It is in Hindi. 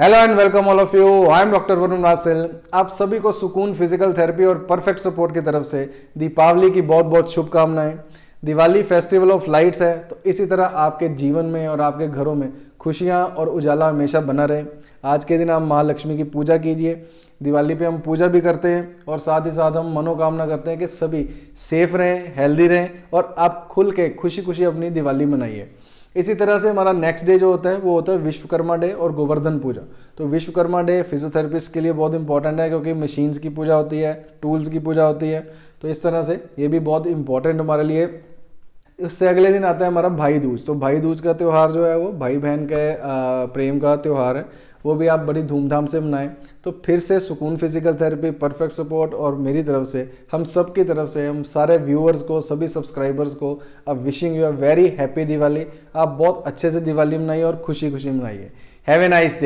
hello and welcome all of you I am doctor Varun Vasil आप सभी को सुकून फिजिकल थेरेपी और परफेक्ट सपोर्ट की तरफ से दीपावली की बहुत बहुत शुभकामनाएं दिवाली फेस्टिवल ऑफ लाइट्स है तो इसी तरह आपके जीवन में और आपके घरों में खुशियाँ और उजाला हमेशा बना रहे आज के दिन आप महालक्ष्मी की पूजा कीजिए दिवाली पे हम पूजा भी करते हैं और साथ ही साथ हम मनोकामना करते हैं कि सभी सेफ रहें हेल्दी रहें और आप खुल के खुशी खुशी अपनी दिवाली मनाइए इसी तरह से हमारा नेक्स्ट डे जो होता है वो होता है विश्वकर्मा डे और गोवर्धन पूजा तो विश्वकर्मा डे फिजियोथेरेपिस्ट के लिए बहुत इंपॉर्टेंट है क्योंकि मशीन्स की पूजा होती है टूल्स की पूजा होती है तो इस तरह से ये भी बहुत इंपॉर्टेंट हमारे लिए उससे अगले दिन आता है हमारा भाई दूज तो भाई दूज का त्यौहार जो है वो भाई बहन के प्रेम का त्यौहार है वो भी आप बड़ी धूमधाम से मनाएं तो फिर से सुकून फिजिकल थेरेपी परफेक्ट सपोर्ट और मेरी तरफ से हम सब की तरफ से हम सारे व्यूअर्स को सभी सब्सक्राइबर्स को अब wishing you a very happy Diwali आप बहुत अच्छे से दिवाली मनाइए और खुशी खुशी मनाइए हैव ए नाइस डे